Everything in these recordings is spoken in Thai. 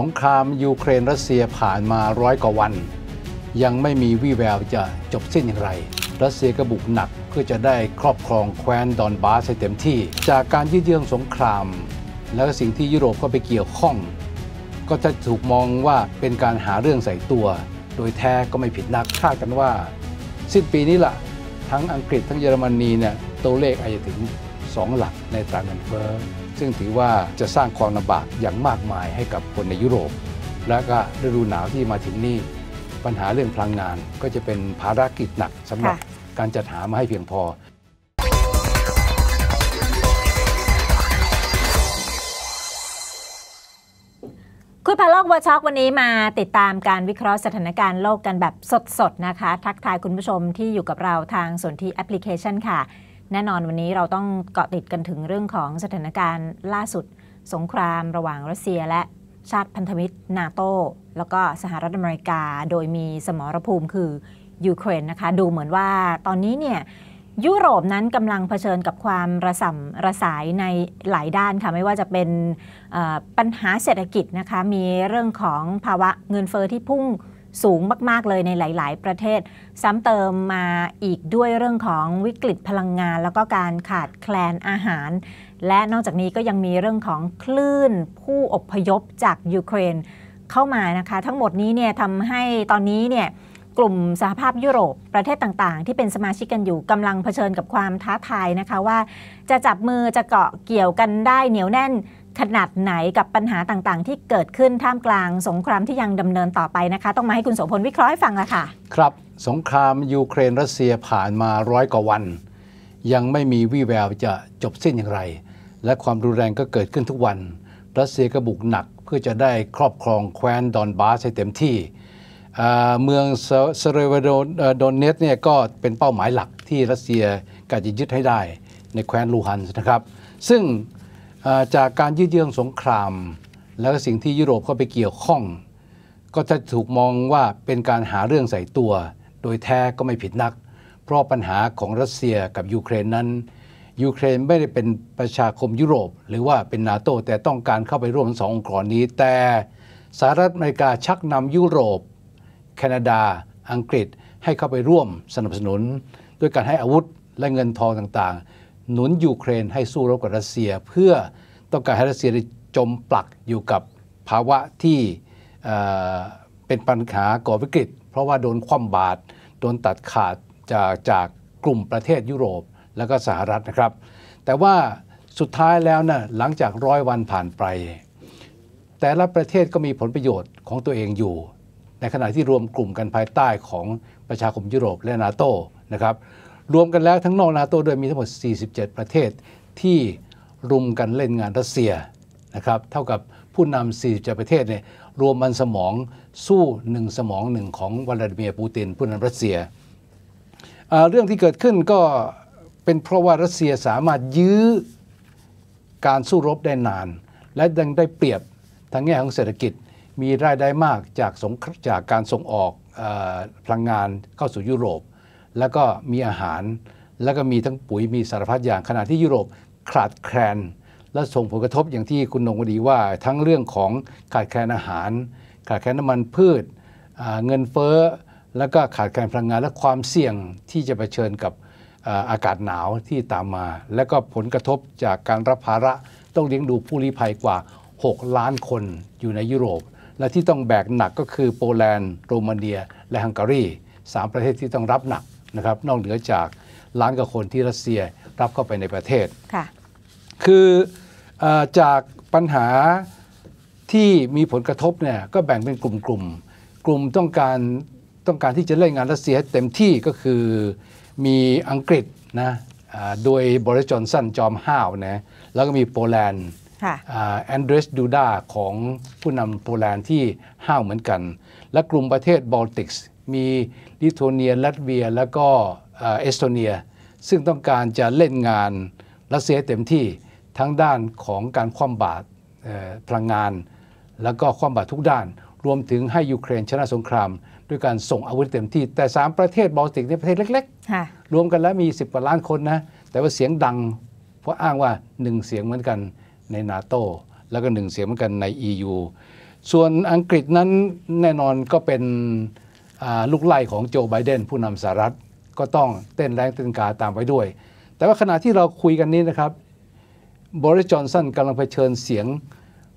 สงคราม ยูเครน รัสเซียผ่านมาร้อยกว่าวัน ยังไม่มีวี่แววจะจบสิ้นอย่างไร รัสเซียกระบุกหนัก เพื่อจะได้ครอบครองแคว้น ดอนบาสให้เต็มที่ จากการยืดเยื้อสงคราม แล้วสิ่งที่ยุโรปก็ไปเกี่ยวข้อง ก็จะถูกมองว่าเป็นการหาเรื่องใส่ตัว โดยแท้ก็ไม่ผิดนักคาดกันว่า สิ้นปีนี้ละ่ะ ทั้งอังกฤษทั้งเยอรมนีเนี่ยตัวเลขอาจจะถึง 2 หลักในตราเงินเฟ้อึ่งถือว่าจะสร้างความลำบากอย่างมากมายให้กับคนในยุโรป และก็ฤดูหนาวที่มาถึงนี่ปัญหาเรื่องพลังงานก็จะเป็นภารกิจหนักสำหรับการจัดหามาให้เพียงพอ คุณพาลอกวอช็อกวันนี้มาติดตามการวิเคราะห์สถานการณ์โลกกันแบบสดๆนะคะ ทักทายคุณผู้ชมที่อยู่กับเราทางสนทีแอปพลิเคชันค่ะแน่นอนวันนี้เราต้องเกาะติดกันถึงเรื่องของสถานการณ์ล่าสุดสงครามระหว่างรัสเซียและชาติพันธมิตร นาโตแล้วก็สหรัฐอเมริกาโดยมีสมรภูมิคือยูเครนนะคะ ดูเหมือนว่าตอนนี้เนี่ยยุโรปนั้นกำลังเผชิญกับความระส่ำระสายในหลายด้านค่ะ ไม่ว่าจะเป็นปัญหาเศรษฐกิจนะคะ มีเรื่องของภาวะเงินเฟอ้อที่พุ่งสูงมากๆ เลยในหลาย ๆ ประเทศซ้ำเติมมาอีกด้วยเรื่องของวิกฤตพลังงาน แล้วก็การขาดแคลนอาหาร และนอกจากนี้ก็ยังมีเรื่องของคลื่นผู้อพยพจากยูเครนเข้ามานะคะ ทั้งหมดนี้เนี่ยทำให้ตอนนี้เนี่ยกลุ่มสหภาพยุโรปประเทศต่าง ๆ ที่เป็นสมาชิกกันอยู่กำลังเผชิญกับความท้าทายนะคะ ว่าจะจับมือจะเกาะเกี่ยวกันได้เหนียวแน่นขนาดไหนกับปัญหาต่างๆ ที่เกิดขึ้นท่ามกลางสงครามที่ยังดำเนินต่อไปนะคะ ต้องมาให้คุณโสพลวิเคราะห์ให้ฟังละค่ะ ครับสงครามยูเครนรัสเซียผ่านมาร้อยกว่าวัน ยังไม่มีวี่แววจะจบสิ้นอย่างไร และความรุนแรงก็เกิดขึ้นทุกวัน รัสเซียก็บุกหนักเพื่อจะได้ครอบครองแคว้นดอนบาสให้เต็มที่เมืองเซเรเวโดนเนสเนี่ยก็เป็นเป้าหมายหลักที่รัสเซียกะจะยึดให้ได้ในแคว้นลูฮันนะครับ ซึ่งจากการยืดเยื้อสงครามแล้วสิ่งที่ยุโรปเข้าไปเกี่ยวข้อง ก็จะถูกมองว่าเป็นการหาเรื่องใส่ตัว โดยแท้ก็ไม่ผิดนัก เพราะปัญหาของรัสเซียกับยูเครนนั้น ยูเครนไม่ได้เป็นประชาคมยุโรป หรือว่าเป็นนาโตแต่ต้องการเข้าไปร่วมสององค์กรนี้ แต่สหรัฐอเมริกาชักนำยุโรป แคนาดา อังกฤษให้เข้าไปร่วมสนับสนุน ด้วยการให้อาวุธและเงินทองต่างหนุนยูเครน ให้สู้รบกับรัสเซีย เพื่อต้องการให้รัสเซียจมปลักอยู่กับภาวะที่เป็นปัญหาก่อวิกฤต เพราะว่าโดนคว่ำบาตรโดนตัดขาดจากจากกลุ่มประเทศยุโรปและก็สหรัฐนะครับ แต่ว่าสุดท้ายแล้วนะหลังจากร้อยวันผ่านไป แต่ละประเทศก็มีผลประโยชน์ของตัวเองอยู่ ในขณะที่รวมกลุ่มกันภายใต้ของประชาคมยุโรปและนาโตนะครับรวมกันแล้วทั้งนอกนาโตด้วยมีทั้งหมด 47 ประเทศ ที่รุมกันเล่นงานรัสเซียนะครับเท่ากับผู้นำ 47 ประเทศเนี่ยรวมมันสมองสู้หนึ่งสมองหนึ่งของวลาดิเมียร์ปูตินผู้นำรัสเซียเรื่องที่เกิดขึ้นก็เป็นเพราะว่ารัสเซียสามารถยื้อการสู้รบได้นานและยังได้เปรียบทางแง่ของเศรษฐกิจมีรายได้มากจากสงจากการส่งออกอพลังงานเข้าสู่ยุโรปแล้วก็มีอาหาร แล้วก็มีทั้งปุ๋ย มีสารพัดอย่าง ขณะที่ยุโรป ขาดแคลน และส่งผลกระทบอย่างที่คุณนงวดีว่า ทั้งเรื่องของขาดแคลนอาหาร ขาดแคลนน้ำมันพืช เงินเฟ้อ แล้วก็ขาดแคลนพลังงาน และความเสี่ยงที่จะะเผชิญกับอากาศหนาวที่ตามมา และก็ผลกระทบจากการรับภาระต้องเลี้ยงดูผู้ลี้ภัยกว่า 6 ล้านคนอยู่ในยุโรป และที่ต้องแบกหนักก็คือโปแลนด์ โรมาเนีย และฮังการี3ประเทศที่ต้องรับหนักนะครับนอกเหนือจากล้านกว่าคนที่รัสเซียรับเข้าไปในประเทศค่ะคืออจากปัญหาที่มีผลกระทบเนี่ยก็แบ่งเป็นกลุ่มๆกลุ่มต้องการต้องการที่จะเล่นงานรัสเซียให้เต็มที่ก็คือมีอังกฤษนะโดยบริจอนสันจอมห้าวนะแล้วก็มีโปแลนด์แอนเดรสดูดาของผู้นำโปแลนด์ที่ห้าวเหมือนกัน และกลุ่มประเทศบอลติกส์มีลิทัวเนียลัตเวียแล้วก็เอสโตเนีย ซึ่งต้องการจะเล่นงานรัสเซียเต็มที่ทั้งด้านของการคว่ำบาตรพลังงานแล้วก็คว่ำบาตรทุกด้าน รวมถึงให้ยูเครนชนะสงคราม ด้วยการส่งอาวุธเต็มที่แต่ 3 ประเทศบอลติกในประเทศเล็กๆ รวมกันแล้วมี 10 กว่าล้านคนนะแต่ว่าเสียงดังเพราะอ้างว่า 1 เสียงเหมือนกันในนาโตแล้วก็ 1 เสียงเหมือนกันใน EU ส่วนอังกฤษนั้นแน่นอนก็เป็นลูกไล่ของโจไบเดนผู้นำสหรัฐก็ต้องเต้นแรงเต้นกาตามไปด้วย แต่ว่าขณะที่เราคุยกันนี้นะครับบริจอนสันกำลังเผชิญเสียง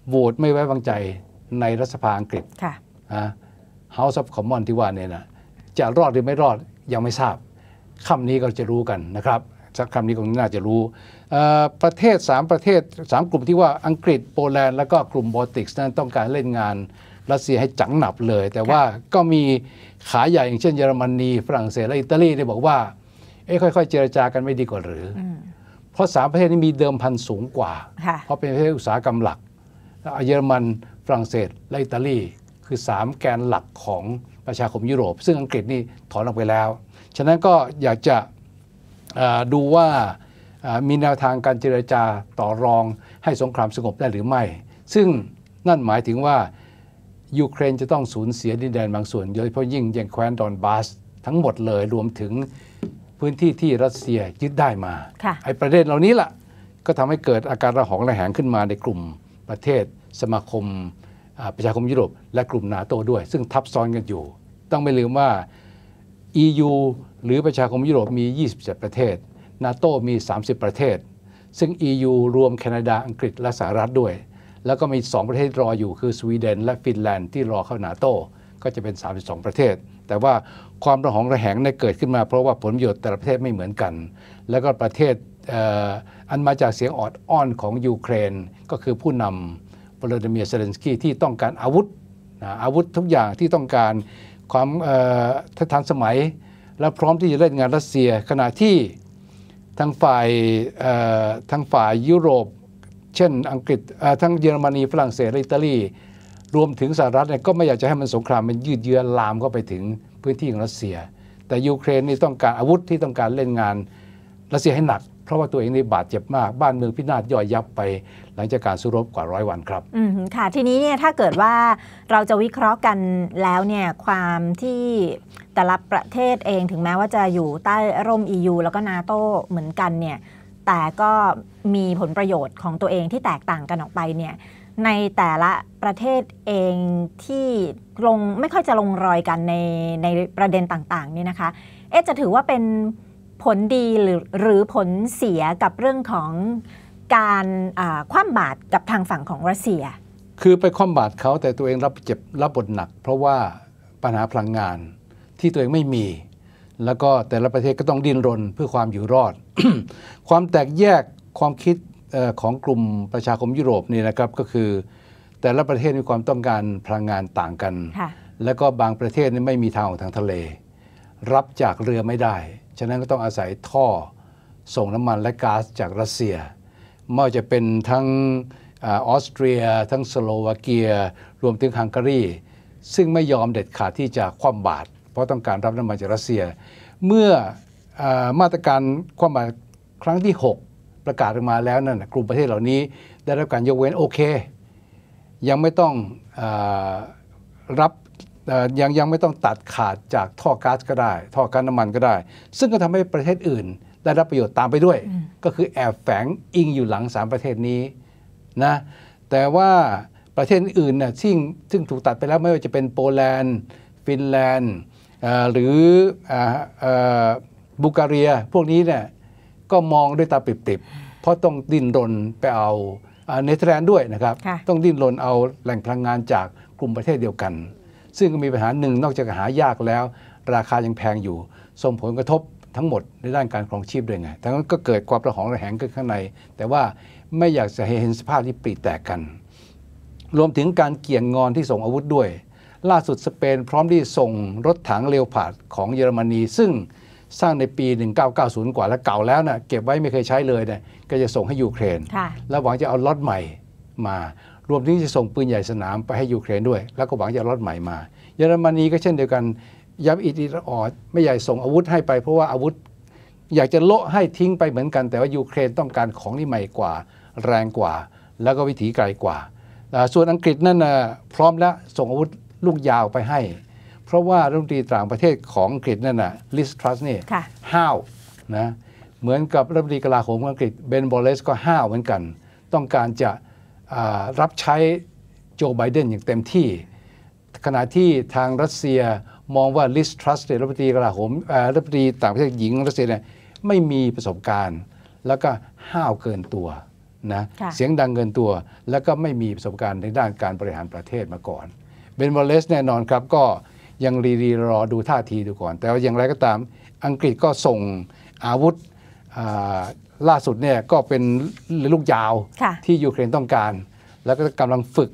โหวตไม่ไว้วางใจในรัฐสภาอังกฤษค่ะเฮาส์ซับคอมมอนที่ว่าเนี่ยนะจะรอดหรือไม่รอดยังไม่ทราบคำนี้ก็จะรู้กันนะครับ สักคำนี้คงน่าจะรู้ ประเทศ 3 ประเทศ 3กลุ่มที่ว่าอังกฤษโปแลนด์แล้วก็กลุ่มบอติกส์นั้นต้องการเล่นงานรัสเซียให้จังหนับเลย แต่ว่าก็มีขาใหญ่อย่างเช่นเยอรมนีฝรั่งเศสและอิตาลีได้บอกว่า เอ้ค่อยๆ เจรจากันไม่ดีกว่าหรือ เพราะสามประเทศนี้มีเดิมพันสูงกว่า เพราะเป็นประเทศอุตสาหกรรมหลัก เยอรมันฝรั่งเศส และอิตาลีคือ 3 แกนหลักของประชาคมยุโรป ซึ่งอังกฤษนี่ถอนออกไปแล้วฉะนั้นก็อยากจะดูว่ามีแนวทางการเจรจาต่อรองให้สงครามสงบได้หรือไม่ ซึ่งนั่นหมายถึงว่ายูเครนจะต้องสูญเสียดินแดนบางส่วนโดยเฉพาะยิ่งยังแคว้นดอนบาส ทั้งหมดเลยรวมถึงพื้นที่ที่รัสเซียยึดได้มา ไอ้ประเด็นเหล่านี้ล่ะ ก็ทำให้เกิดอาการระหองระแหงขึ้นมาในกลุ่มประเทศสมาคม ประชาคมยุโรปและกลุ่ม นาโตด้วย ซึ่งทับซ้อนกันอยู่ ต้องไม่ลืมว่า EU หรือประชาคมยุโรปมี 27 ประเทศนาโตมี 30 ประเทศ ซึ่ง EU รวมแคนาดาอังกฤษและสหรัฐด้วยแล้วก็มี 2 ประเทศรออยู่ คือสวีเดน และฟินแลนด์ที่รอเข้านาโต้ก็จะเป็น 32 ประเทศ แต่ว่าความระหองระแหงเนีเกิดขึ้นมาเพราะว่าผลประโยชน์แต่ละประเทศไม่เหมือนกัน แล้วก็ประเทศอันมาจากเสียงออดอ้อนของยูเครน ก็คือผู้นำโวลดเมียร์เซเลนสกี้ที่ต้องการอาวุธอาวุธทุกอย่างที่ต้องการความทันสมัย และพร้อมที่จะเล่นงานรัสเซียขณะที่ทางฝ่ายทางฝ่ายยุโรปเช่นอังกฤษทั้งเยอรมนีฝรั่งเศสอิตาลีรวมถึงสหรัฐเนี่ยก็ไม่อยากจะให้มันสงครามมันยืดเยื้อลามเข้าไปถึงพื้นที่ของรัสเซีย แต่ยูเครนนี่ต้องการอาวุธที่ต้องการเล่นงานรัสเซียให้หนัก เพราะว่าตัวเองนี่บาดเจ็บมากบ้านเมืองพินาศย่อยยับไปหลังจากการสู้รบกว่าร้อยวันครับ อืมค่ะทีนี้เนี่ยถ้าเกิดว่าเราจะวิเคราะห์กันแล้วเนี่ยความที่แต่ละประเทศเองถึงแม้ว่าจะอยู่ใต้ร่มยูแล้วก็นาโตเหมือนกันเนี่ยแต่ก็มีผลประโยชน์ของตัวเองที่แตกต่างกันออกไปเนี่ยในแต่ละประเทศเองที่ลงไม่ค่อยจะลงรอยกันในในประเด็นต่างๆนี่นะคะเอ๊ะจะถือว่าเป็นผลดีหรือหรือผลเสียกับเรื่องของการคว่ำบาตรกับทางฝั่งของรัสเซีย คือไปคว่ำบาตรเขาแต่ตัวเองรับเจ็บรับบทหนัก เพราะว่าปัญหาพลังงานที่ตัวเองไม่มี แล้วก็แต่ละประเทศก็ต้องดิ้นรนเพื่อความอยู่รอดความแตกแยกความคิดของกลุ่มประชาคมยุโรปนี่นะครับก็คือ แต่ละประเทศมีความต้องการพลังงานต่างกัน และก็บางประเทศนี่ไม่มีทางออกทางทะเล รับจากเรือไม่ได้ ฉะนั้นก็ต้องอาศัยท่อ ส่งน้ำมันและก๊าซจากรัสเซียไม่ว่าจะเป็นทั้งออสเตรีย ทั้งสโลวาเกียรวมถึงฮังการีซึ่งไม่ยอมเด็ดขาดที่จะคว่ำบาตรเพราะต้องการรับน้ำมันจากรัสเซียเมื่อมาตรการความหมายครั้งที่ 6 ประกาศออกมาแล้วนั่นกลุ่มประเทศเหล่านี้ได้รับการยกเว้นโอเค ยังไม่ต้องอรับยังยังไม่ต้องตัดขาดจากท่อก๊าซก็ได้ ท่อก๊าซน้ำมันก็ได้ ซึ่งก็ทำให้ประเทศอื่นได้รับประโยชน์ตามไปด้วย ก็คือแอบแฝงอิงอยู่หลังสามประเทศนี้นะ แต่ว่าประเทศอื่นน่ะซึ่งซึ่งถูกตัดไปแล้วไม่ว่าจะเป็นโปแลนด์ ฟินแลนด์หรือบุการียพวกนี้เนี่ยก็มองด้วยตาปิบๆ เพราะต้องดิ้นรนไปเอาเนเธอร์แลนด์ด้วยนะครับ ต้องดิ้นรนเอาแหล่งพลังงานจากกลุ่มประเทศเดียวกัน ซึ่งก็มีปัญหาหนึ่งนอกจากหายากแล้ว ราคายังแพงอยู่ ส่งผลกระทบทั้งหมดในด้านการครองชีพด้วยไง ทั้งนั้นก็เกิดความระหองระแหงขึ้นข้างใน แต่ว่าไม่อยากจะเห็นสภาพที่ปรีแตกกัน รวมถึงการเกี่ยงงอนที่ส่งอาวุธด้วย ล่าสุดสเปนพร้อมที่ส่งรถถังเลวผาดของเยอรมนี ซึ่งสร้างในปี 1990 กว่าแล้วเก่าแล้วนะ่ะเก็บไว้ไม่เคยใช้เลยเนะี่ยก็จะส่งให้ยูเครน แล้วหวังจะเอาล็อตใหม่มารวมถึงจะส่งปืนใหญ่สนามไปให้ยูเครนด้วย แล้วก็หวังจะล็อตใหม่มา เยอรมนีก็เช่นเดียวกันย้ำอิดอิีออดไม่ใหญ่ส่งอาวุธให้ไปเพราะว่าอาวุธอยากจะโละให้ทิ้งไปเหมือนกัน แต่ว่ายูเครนต้องการของที่ใหม่กว่าแรงกว่า แล้วก็วิถีไกลกว่า ส่วนอังกฤษนั่นนะพร้อมแล้วส่งอาวุธลูกยาวไปให้เพราะว่ารัฐมนตรีต่างประเทศของอังกฤษนั่นน่ะลิสทรัสเนี่ยห้าวนะเหมือนกับรัฐมนตรีกลาโหมของอังกฤษเบนบอลเลสก็ห้าวเหมือนกัน ต้องการจะรับใช้โจไบเดนอย่างเต็มที่ ขณะที่ทางรัสเซียมองว่าลิสทรัสเนี่ยรัฐมนตรีกลาโหมรัฐมนตรีต่างประเทศหญิงรัสเซียเนี่ยไม่มีประสบการณ์แล้วก็ห้าวเกินตัวนะเสียงดังเกินตัวแล้วก็ไม่มีประสบการณ์ในด้านการบริหารประเทศมาก่อนเบนวอลเลสแน่นอนครับก็ยังรีรีรอดูท่าทีดูก่อน แต่ว่าอย่างไรก็ตามอังกฤษก็ส่งอาวุธล่าสุดเนี่ยก็เป็นลูกยาวที่ยูเครนต้องการ แล้วก็กำลังฝึก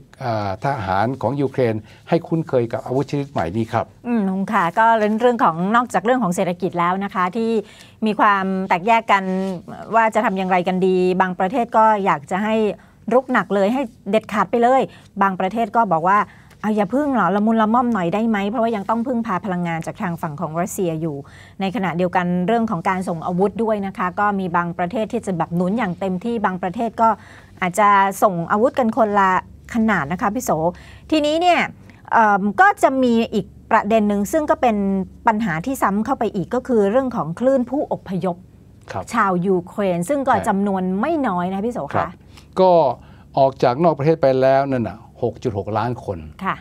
ทหารของยูเครน ให้คุ้นเคยกับอาวุธชนิดใหม่นี้ครับอืมค่ะก็เรื่องของนอกจากเรื่องของเศรษฐกิจแล้วนะคะที่มีความแตกแยกกันว่าจะทำอย่างไรกันดี บางประเทศก็อยากจะให้รุกหนักเลยให้เด็ดขาดไปเลย บางประเทศก็บอกว่าเอาอย่าพึ่งหรอละมุนละม่อมหน่อยได้ไหมเพราะว่ายังต้องพึ่งพาพลังงานจากทางฝั่งของรัสเซียอยู่ ในขณะเดียวกันเรื่องของการส่งอาวุธด้วยนะคะก็มีบางประเทศที่จะแบบหนุนอย่างเต็มที่บางประเทศก็อาจจะส่งอาวุธกันคนละขนาดนะคะพี่โสทีนี้เนี่ยก็จะมีอีกประเด็นหนึ่งซึ่งก็เป็นปัญหาที่ซ้ำเข้าไปอีกก็คือเรื่องของคลื่นผู้อพยพชาวยูเครนซึ่งก็จำนวนไม่น้อยนะพี่โสคะก็ออกจากนอกประเทศไปแล้วนั่นหะ6.6 ล้านคนค่ะ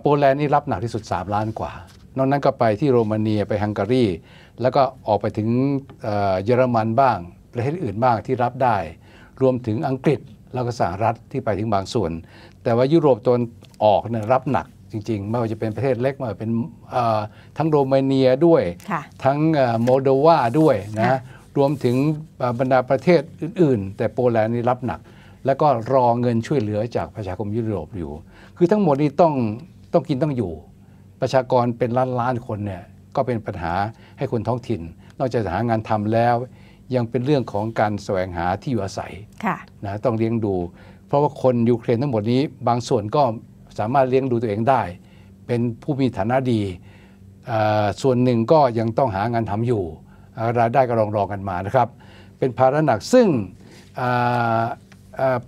โปแลนด์นี่รับหนักที่สุด 3 ล้านกว่านอกนั้นก็ไปที่โรมาเนียไปฮังการี แล้วก็ออกไปถึงเยอรมันบ้างประเทศอื่นบ้างที่รับได้ รวมถึงอังกฤษ แล้วก็สหรัฐที่ไปถึงบางส่วน แต่ว่ายุโรปตนออกเนี่ยรับหนักจริงๆ ไม่ว่าจะเป็นประเทศเล็กมาเป็นทั้งโรมาเนียด้วย ทั้งโมโดวาด้วยนะ รวมถึงบรรดาประเทศอื่น ๆ แต่โปแลนด์นี่รับหนักแล้วก็รอเงินช่วยเหลือจากประชาคมยุโรปอยู่ คือทั้งหมดนี้ต้องต้องกินต้องอยู่ ประชากรเป็นล้านล้านคนเนี่ยก็เป็นปัญหาให้คนท้องถิ่น นอกจากหางานทำแล้ว ยังเป็นเรื่องของการแสวงหาที่อยู่อาศัยนะต้องเลี้ยงดู เพราะว่าคนยูเครนทั้งหมดนี้บางส่วนก็สามารถเลี้ยงดูตัวเองได้ เป็นผู้มีฐานะดี ส่วนหนึ่งก็ยังต้องหางานทำอยู่ รายได้ก็รองรองกันมานะครับ เป็นภาระหนักซึ่ง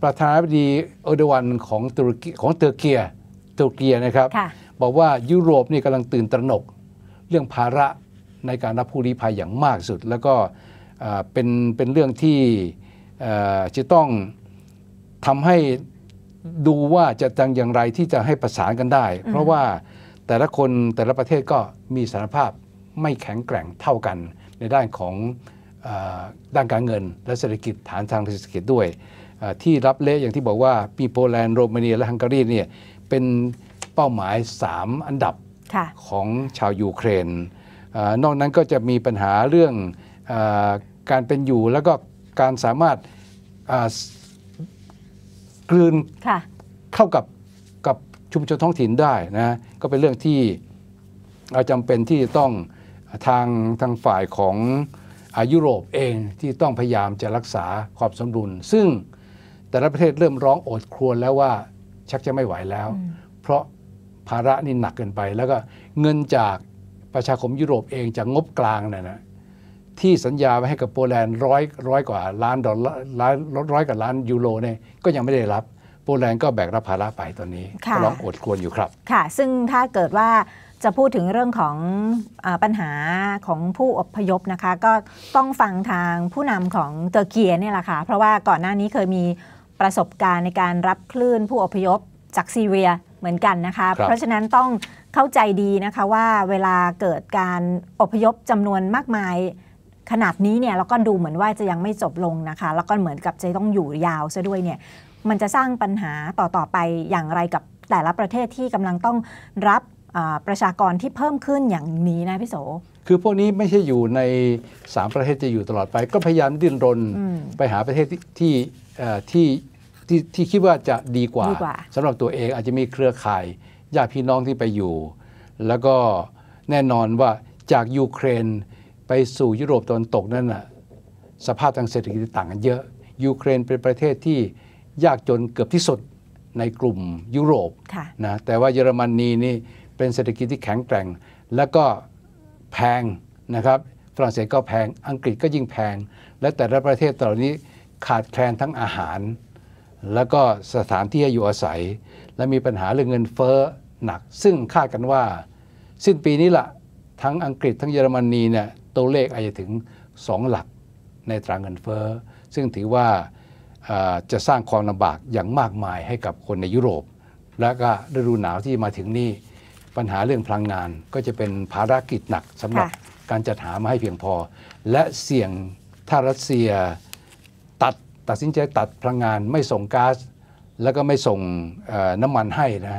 ประธานาธิบดีเอดวันของตุรกีของเตอร์เกียตุรกีนะครับบอกว่ายุโรปนี่กำลังตื่นตระหนกเรื่องภาระในการรับผู้ลี้ภัยอย่างมากสุด แล้วก็เป็นเป็นเรื่องที่จะต้องทำให้ดูว่าจะจังอย่างไรที่จะให้ประสานกันได้ เพราะว่าแต่ละคนแต่ละประเทศก็มีสารภาพไม่แข็งแกร่งเท่ากันในด้านของด้านการเงิน และเศรษฐกิจฐานทางเศรษฐกิจด้วยที่รับเละอย่างที่บอกว่ามีโปแลนด์โรมาเนียและฮังการีเนี่ยเป็นเป้าหมาย 3 อันดับของชาวยูเครนอนอกนั้นก็จะมีปัญหาเรื่องอการเป็นอยู่แล้วก็การสามารถกลืนเข้ากับกับชุมชนท้องถิ่นได้นะก็เป็นเรื่องที่าจำเป็นที่ต้องทางทางฝ่ายของอายุโรปเองที่ต้องพยายามจะรักษาความสมดุลซึ่งแต่ละประเทศเริ่มร้องโอดครวญแล้วว่าชักจะไม่ไหวแล้ว เพราะภาระนี่หนักเกินไป แล้วก็เงินจากประชาคมยุโรปเองจากงบกลางน่ยนะที่สัญญาไว้ให้กับโปแลนด์ร้อยร้อยกว่าล้านดอลลาร์้ร้อยกว่าล้านยูโรเนี่ยก็ยังไม่ได้รับโปแลนด์ก็แบกรับภาระไปตอนนี้ก็ร้องโอดครวญอยู่ครับค่ะซึ่งถ้าเกิดว่าจะพูดถึงเรื่องของอปัญหาของผู้อพยพนะคะ ก็ต้องฟังทางผู้นำของเตอร์เกียนี่แหละค่ะเพราะว่าก่อนหน้านี้เคยมีประสบการณ์ในการรับคลื่นผู้อพยพจากซีเรียเหมือนกันนะคะคเพราะฉะนั้นต้องเข้าใจดีนะคะว่าเวลาเกิดการอพยพจำนวนมากมาย ขนาดนี้เนี่ยแล้วก็ดูเหมือนว่าจะยังไม่จบลงนะคะแล้วก็เหมือนกับจะต้องอยู่ยาวซะด้วยเนี่ยมันจะสร้างปัญหาต่อๆไปอย่างไรกับแต่ละประเทศที่กำลังต้องรับประชากรที่เพิ่มขึ้นอย่างนี้นะพี่โสคือพวกนี้ไม่ใช่อยู่ใน 3 ประเทศจะอยู่ตลอดไป ก็พยายามดิ้นรนไปหาประเทศที่ที่ที่ที่คิดว่าจะดีกว่า สำหรับตัวเองอาจจะมีเครือข่ายญาติพี่น้องที่ไปอยู่ แล้วก็แน่นอนว่าจากยูเครนไปสู่ยุโรปตะวันตกนั่นน่ะสภาพทางเศรษฐกิจต่างกันเยอะยูเครนเป็นประเทศที่ยากจนเกือบที่สุดในกลุ่มยุโรปะนะแต่ว่าเยอรมนนีนี่เป็นเศรษฐกิจที่แข็งแกร่งแล้วก็แพงนะครับฝรั่งเศสก็แพงอังกฤษก็ยิ่งแพง และแต่ละประเทศตอนนี้ขาดแคลนทั้งอาหารแล้วก็สถานที่อยู่อาศัย และมีปัญหาเรื่องเงินเฟ้อหนัก ซึ่งคาดกันว่าสิ้นปีนี้ละทั้งอังกฤษทั้งเยอรมนีเนี่ยตัวเลขอาจจะถึง2หลักในตราเงินเฟ้อซึ่งถือว่าจะสร้างความลำบากอย่างมากมายให้กับคนในยุโรป และก็ฤดูหนาวที่มาถึงนี่ปัญหาเรื่องพลังงานก็จะเป็นภารกิจหนักสำหรับการจัดหามาให้เพียงพอ และเสี่ยงถ้ารัสเซียตัดสินใจตัดพลังงานไม่ส่งก๊าซแล้วก็ไม่ส่งน้ำมันให้นะ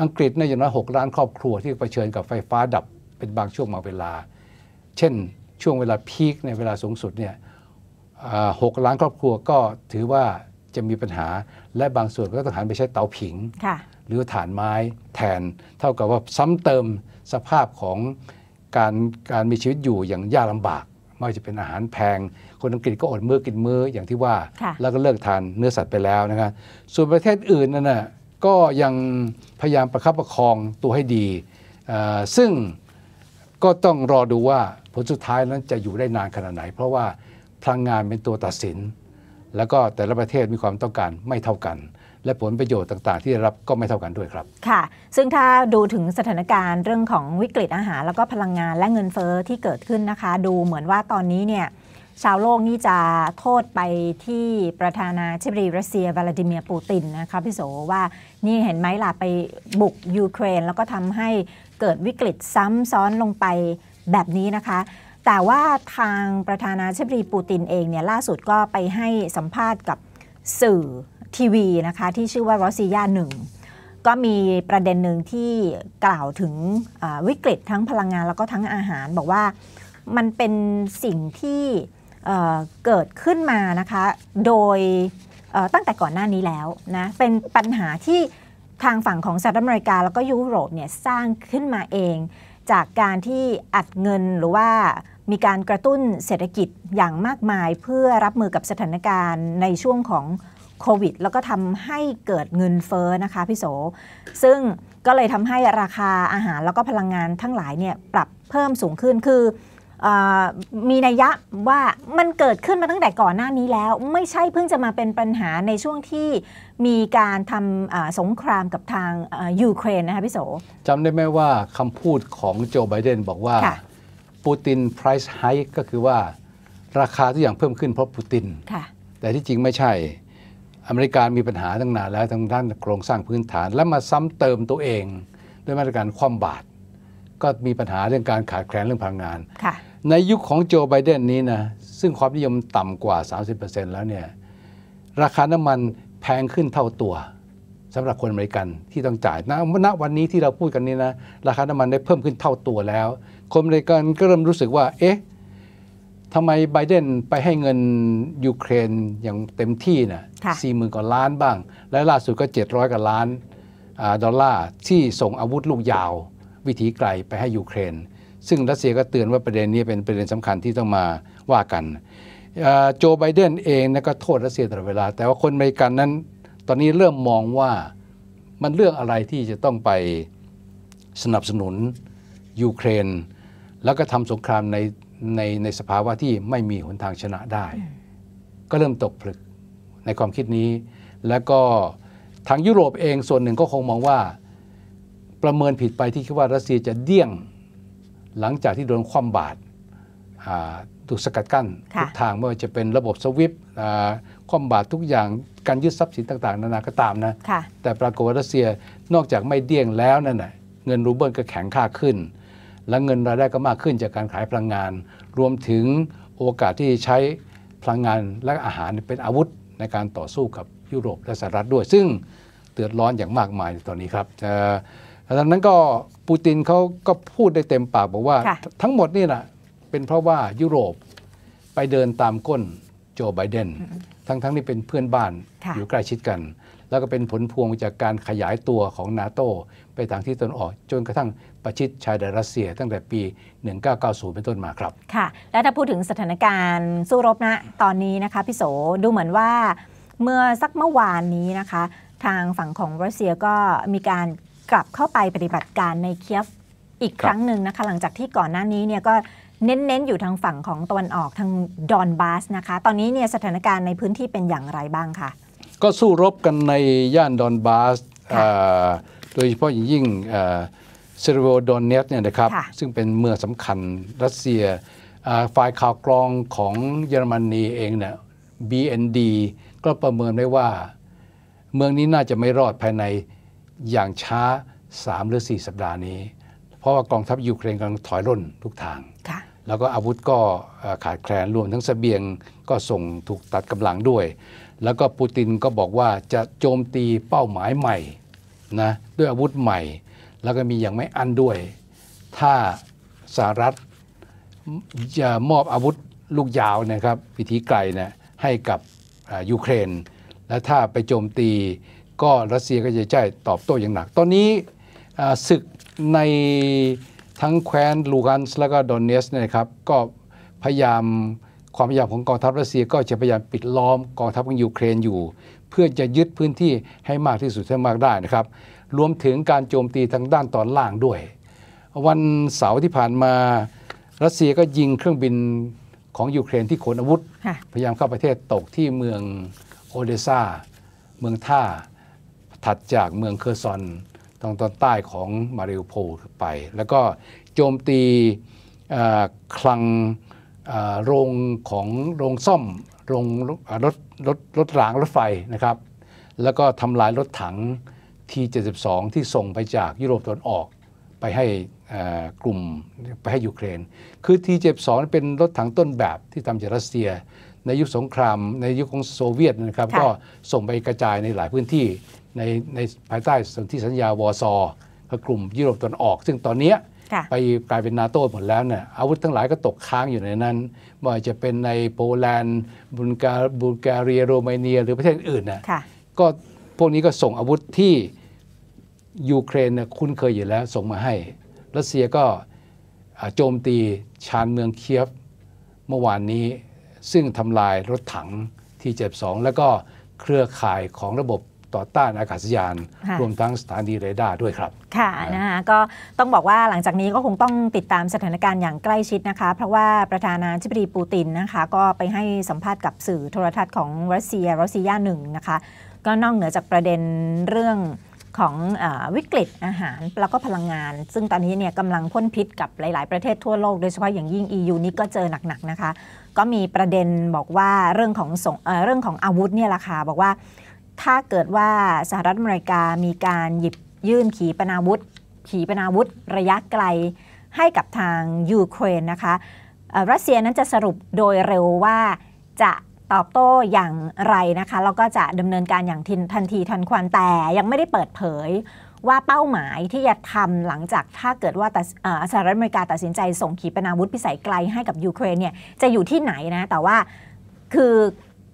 อังกฤษในอย่างน้อยหล้านครอบครัวที่เผชิญกับไฟฟ้าดับเป็นบางช่วงบางเวลา เช่นช่วงเวลาพีคในเวลาสูงสุดเนี่ยหกล้านครอบครัวก็ถือว่าจะมีปัญหาและบางส่วนก็ต้องหันไปใช้เตาผิง หรือฐานไม้แทน เท่ากับว่าซ้ำเติมสภาพของการการมีชีวิตอยู่อย่างยากลำบาก ไม่ว่าจะเป็นอาหารแพงคนอังกฤษก็อดมื้อกินมื้ออย่างที่ว่าแล้วก็เลิกทานเนื้อสัตว์ไปแล้วนะครับ ส่วนประเทศอื่นนั่นนะก็ยังพยายามประคับประคองตัวให้ดีซึ่งก็ต้องรอดูว่าผลสุดท้ายนั้นจะอยู่ได้นานขนาดไหน เพราะว่าพลังงานเป็นตัวตัดสิน แล้วก็แต่ละประเทศมีความต้องการไม่เท่ากัน และผลประโยชน์ต่างๆ ที่ได้รับก็ไม่เท่ากันด้วยครับค่ะซึ่งถ้าดูถึงสถานการณ์เรื่องของวิกฤตอาหารแล้วก็พลังงานและเงินเฟอ้อที่เกิดขึ้นนะคะ ดูเหมือนว่าตอนนี้เนี่ยชาวโลกนี่จะโทษไปที่ประธานาธิบดีรัสเซีย วลาดิเมียร์ปูตินนะคะพี่โสว่า นี่เห็นไหมล่ะไปบุกยูเครนแล้วก็ทำให้เกิดวิกฤตซ้ำซ้อนลงไปแบบนี้นะคะ แต่ว่าทางประธานาธิบดีปูตินเองเนี่ย ล่าสุดก็ไปให้สัมภาษณ์กับสื่อทีวีนะคะ ที่ชื่อว่ารัสเซียหนึ่ง ก็มีประเด็นหนึ่งที่กล่าวถึงวิกฤตทั้งพลังงานแล้วก็ทั้งอาหาร บอกว่ามันเป็นสิ่งที่เกิดขึ้นมานะคะโดยตั้งแต่ก่อนหน้านี้แล้วนะเป็นปัญหาที่ทางฝั่งของสหรัฐอเมริกา แล้วก็ยุโรปเนี่ยสร้างขึ้นมาเอง จากการที่อัดเงินหรือว่ามีการกระตุ้นเศรษฐกิจอย่างมากมาย เพื่อรับมือกับสถานการณ์ในช่วงของโควิดแล้วก็ทำให้เกิดเงินเฟอ้อนะคะพี่โส ซึ่งก็เลยทำให้ราคาอาหารแล้วก็พลังงานทั้งหลายเนี่ยปรับเพิ่มสูงขึ้นคือมีนัยยะว่ามันเกิดขึ้นมาตั้งแต่ก่อนหน้านี้แล้ว ไม่ใช่เพิ่งจะมาเป็นปัญหาในช่วงที่มีการทำสงครามกับทางยูเครนนะคะพี่โสจำได้ไหมว่าคำพูดของโจไบเดนบอกว่าปูตินไพรซ์ไฮก็คือว่าราคาทุกอย่างเพิ่มขึ้นเพราะปูติน แต่ที่จริงไม่ใช่อเมริกามีปัญหาตั้งนานแล้วทางด้านโครงสร้างพื้นฐาน และมาซ้ำเติมตัวเองด้วยมาตรการคว่ำบาตรก็มีปัญหาเรื่องการขาดแคลนเรื่องพลังงานในยุคของโจไบเดนนี้นะซึ่งความนิยมต่ำกว่า 30%แล้วเนี่ยราคาน้ำมันแพงขึ้นเท่าตัวสำหรับคนอเมริกันที่ต้องจ่ายนะณวันนี้ที่เราพูดกันนี้นะราคาน้ำมันได้เพิ่มขึ้นเท่าตัวแล้ว คนอเมริกันก็เริ่มรู้สึกว่า เอ๊ะทำไมไบเดนไปให้เงินยูเครนอย่างเต็มที่นะ่ะสี่หมื่นกว่าล้านบ้าง และล่าสุดก็ 700กว่าล้านดอลลาร์ ที่ส่งอาวุธลูกยาว วิถีไกลไปให้ยูเครนซึ่งรัสเซียก็เตือนว่าประเด็นนี้ เป็นประเด็นสำคัญที่ต้องมาว่ากัน โจไบเดนเองนะก็โทษรัสเซียตลอดเวลา แต่ว่าคนอเมริกันนั้น ตอนนี้เริ่มมองว่ามันเรื่องอะไรที่จะต้องไปสนับสนุนยูเครนแล้วก็ทำสงครามในในในสภาวะที่ไม่มีหนทางชนะได้ ก็เริ่มตกผลึกในความคิดนี้ แล้วก็ทางยุโรปเองส่วนหนึ่งก็คงมองว่าประเมินผิดไปที่คิดว่ารัสเซียจะเดี่ยงหลังจากที่โดนความบาดถูกสกัดกั้นทุกทางไม่ว่าจะเป็นระบบสวิปความบาดทุกอย่างการยึดทรัพย์สินต่างๆ นานาก็ตามนะะแต่ปรากฏว่ารัสเซียนอกจากไม่เดี้ยงแล้วนั่นแหะเงินรูเบิลก็แข็งค่าขึ้น และเงินรายได้ก็มากขึ้นจากการขายพลังงาน รวมถึงโอกาสที่ใช้พลังงานและอาหารเป็นอาวุธในการต่อสู้กับยุโรปและสหรัฐด้วย ซึ่งเดือดร้อนอย่างมากมายตอนนี้ครับดังนั้นก็ปูตินเขาก็พูดได้เต็มปาก บอกว่าทั้งหมดนี่นะเป็นเพราะว่ายุโรปไปเดินตามก้นโจไบเดนทั้งๆงนี่เป็นเพื่อนบ้านอยู่ใกล้ชิดกัน แล้วก็เป็นผลพวงจากการขยายตัวของนาโตไปทางที่ตนออก จนกระทั่งประชิดชายแดนรัสเซีย ตั้งแต่ปี 1990 เป็นต้นมาครับ ค่ะ และถ้าพูดถึงสถานการณ์สู้รบนะตอนนี้นะคะพี่โสดูเหมือนว่า เมื่อสักเมื่อวานนี้นะคะ ทางฝั่งของรัสเซียก็มีการกลับเข้าไปปฏิบัติการในเคียฟอีกครั้งหนึ่งนะคะหลังจากที่ก่อนหน้านี้เนี่ยก็เน้น ๆ อยู่ทางฝั่งของตะวันออกทางดอนบาสนะคะ ตอนนี้เนี่ยสถานการณ์ในพื้นที่เป็นอย่างไรบ้างคะก็สู้รบกันในย่านดอนบาสโดยเฉพาะอย่างยิ่งเซโรโวดอนเนสเนี่ยนะครับซึ่งเป็นเมืองสำคัญรัสเซียฝ่ายข่าวกรองของเยอรมนีเองเนี่ย BND ก็ประเมินได้ว่า เมืองนี้น่าจะไม่รอดภายในอย่างช้า 3 หรือ 4 สัปดาห์นี้ เพราะว่ากองทัพยูเครนกำลังถอยร่นทุกทางแล้วก็อาวุธก็ขาดแคลนรวมทั้งสเสบียงก็ส่งถูกตัดกำลังด้วย แล้วก็ปูตินก็บอกว่าจะโจมตีเป้าหมายใหม่นะด้วยอาวุธใหม่ แล้วก็มีอย่างไม่อันด้วย ถ้าสหรัฐจะมอบอาวุธลูกยาวนะครับวิธีไกลนะให้กับยูเครน และถ้าไปโจมตีก็รัสเซียก็จะใชตอบโต้อย่างหนัก ตอนนี้ศึกในทั้งแคว้นลูกันส์และก็ดอนเนสนะครับก็พยายามความพยายามของกองทัพรัสเซีย ก็จะพยายามปิดล้อมกองทัพของยูเครนอยู่ เพื่อจะยึดพื้นที่ให้มากที่สุดเท่ามากได้นะครับ รวมถึงการโจมตีทางด้านตอนล่างด้วย วันเสาร์ที่ผ่านมารัสเซียก็ยิงเครื่องบินของยูเครน ที่ขนอาวุธพยายามเข้าประเทศตกที่เมืองโอเดซาเมืองท่าถัดจากเมืองเคอร์ซอนทางตอนใต้ของมาริโอโพไป แล้วก็โจมตีคลังโรงของโรงซ่อมโรงรถรถรถรางรถไฟนะครับแล้วก็ทำลายรถถังที72ที่ส่งไปจากยุโรปตะวันออกไปให้กลุ่ม ไปให้ยูเครน คือที72เป็นรถถังต้นแบบที่ทำจากรัสเซีย ในยุคสงคราม ในยุคของโซเวียตนะครับก็ส่งไปกระจายในหลายพื้นที่ในในภายใต้สนธิสัญญาวอซอกือกลุ่มยุโรปตอนออก ซึ่งตอนนี้ไปกลายเป็นนาโต้หมดแล้วเนี่ยอาวุธทั้งหลายก็ตกค้างอยู่ในนั้นไม่ว่าจะเป็นในโปแลนด์ บุลกาบุลการีโรมาเนีย หรือประเทศอื่นน่ะก็พวกนี้ก็ส่งอาวุธที่ยูเครนคุ้นเคยอยู่แล้วส่งมาให้รัสเซียก็โจมตีชานเมืองเคียฟเมื่อวานนี้ซึ่งทำลายรถถังที่เจ็บสองแล้วก็เครือข่ายของระบบต่อต้านอากาศยานรวมทั้งสถานีเรดาร์ด้วยครับ ค่ะนะคะก็ต้องบอกว่าหลังจากนี้ก็คงต้องติดตามสถานการณ์อย่างใกล้ชิดนะคะเพราะว่าประธานาธิบดีปูตินนะคะก็ไปให้สัมภาษณ์กับสื่อโทรทัศน์ของรัสเซียรัสเซียหนึ่งนะคะก็นอกเหนือจากประเด็นเรื่องของอวิกฤตอาหารแล้วก็พลังงาน ซึ่งตอนนี้เนี่ยกำลังพ่นพิษกับหลายๆประเทศทั่วโลกโดยเฉพาะอย่างยิ่ง EU นี้ก็เจอหนักๆนะคะ ก็มีประเด็นบอกว่าเรื่องของอเรื่องของอาวุธเนี่ยราคาบอกว่าถ้าเกิดว่า สหรัฐอเมริกามีการหยิบยื่นขีปนาวุธ ขีปนาวุธ ระยะไกลให้กับทางยูเครนนะคะ รัสเซียนั้นจะสรุปโดยเร็วว่าจะตอบโต้อย่างไรนะคะ แล้วก็จะดำเนินการอย่างทันทีทันควันแต่ยังไม่ได้เปิดเผยว่าเป้าหมายที่จะทำหลังจากถ้าเกิดว่าสหรัฐอเมริกาตัดสินใจ ส่งขีปนาวุธพิสัยไกลให้กับยูเครนเนี่ย จะอยู่ที่ไหนนะ แต่ว่าคือ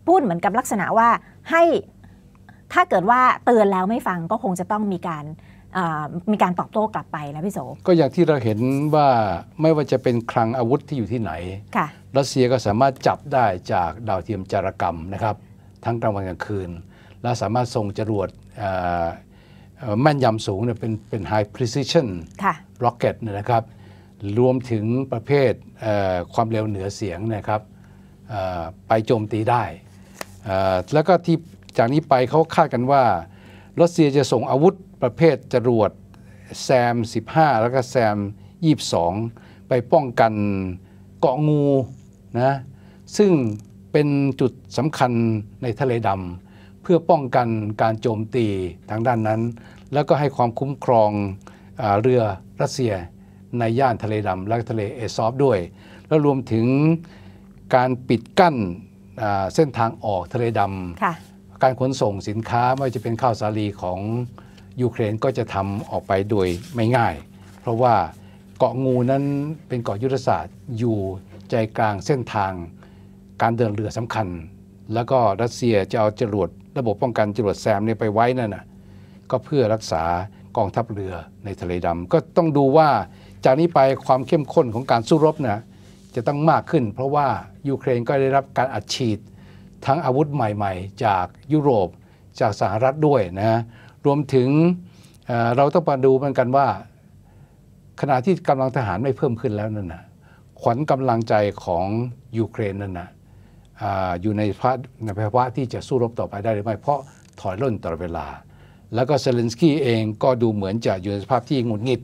พูดเหมือนกับลักษณะว่าให้ถ้าเกิดว่าเตือนแล้วไม่ฟังก็คงจะต้องมีการมีการตอบโต้กลับไปแล้วพี่โสก็อย่างที่เราเห็นว่าไม่ว่าจะเป็นคลังอาวุธที่อยู่ที่ไหนรัสเซียก็สามารถจับได้จากดาวเทียมจารกรรมนะครับทั้งกลางวันกลางคืน และสามารถส่งจรวดแม่นยำสูงเนี่ยเป็นเป็น high precision rocket นะครับรวมถึงประเภทความเร็วเหนือเสียงนะครับไปโจมตีได้แล้วก็ที่จากนี้ไปเขาคาดกันว่ารัสเซียจะส่งอาวุธประเภทจรวดแซม 15 แล้วก็แซม22 ไปป้องกันเกาะงูนะซึ่งเป็นจุดสำคัญในทะเลดำเพื่อป้องกันการโจมตีทางด้านนั้น แล้วก็ให้ความคุ้มครองเรือรัสเซียในย่านทะเลดำและทะเลเอซอฟด้วย แล้วรวมถึงการปิดกั้นเส้นทางออกทะเลดำการขนส่งสินค้าไม่ว่าจะเป็นข้าวสาลีของ ยูเครนก็จะทำออกไปโดยไม่ง่าย เพราะว่าเกาะงูนั้นเป็นเกาะยุทธศาสตร์อยู่ใจกลางเส้นทางการเดินเรือสำคัญ แล้วก็รัสเซียจะเอาจรวดระบบป้องกันจรวดแซมเนี่ยไปไว้นั่นนะก็เพื่อรักษากองทัพเรือในทะเลดำก็ต้องดูว่าจากนี้ไปความเข้มข้นของการสู้รบนะจะต้องมากขึ้น เพราะว่ายูเครนก็ได้รับการอัดฉีดทั้งอาวุธใหม่ ๆ จากยุโรปจากสหรัฐด้วยนะฮะรวมถึงเราต้องมาดูเหมือนกันว่า ขณะที่กำลังทหารไม่เพิ่มขึ้นแล้วนั่นนะขวัญกำลังใจของยูเครนนั่นนะอยู่ในภาในภาวะที่จะสู้รบต่อไปได้หรือไม่เพราะถอยร่นตลอดเวลา แล้วก็เซเลนสกี้เองก็ดูเหมือนจะอยู่ในสภาพที่งุนงิด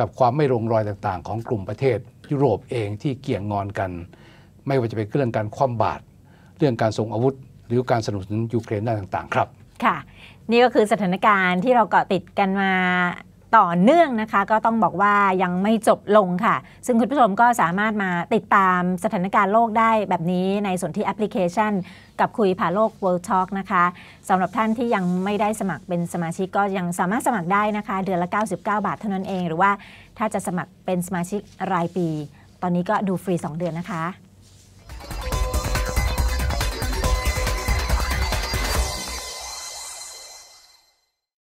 กับความไม่ลงรอยต่างๆ ของกลุ่มประเทศยุโรปเองที่เกี่ยงงอนกัน ไม่ว่าจะเป็นเรื่องการคว่ำบาตรเรื่องการส่งอาวุธหรือการสนับสนุนยูเครนได้ต่างๆ ครับ ค่ะ นี่ก็คือสถานการณ์ที่เราเกาะติดกันมาต่อเนื่องนะคะ ก็ต้องบอกว่ายังไม่จบลงค่ะ ซึ่งคุณผู้ชมก็สามารถมาติดตามสถานการณ์โลกได้แบบนี้ในส่วนที่แอปพลิเคชัน กับคุยผ่าโลก World Talk นะคะ สำหรับท่านที่ยังไม่ได้สมัครเป็นสมาชิกก็ยังสามารถสมัครได้นะคะ เดือนละ 99 บาทเท่านั้นเองหรือว่า ถ้าจะสมัครเป็นสมาชิกรายปี ตอนนี้ก็ดูฟรี 2 เดือนนะคะ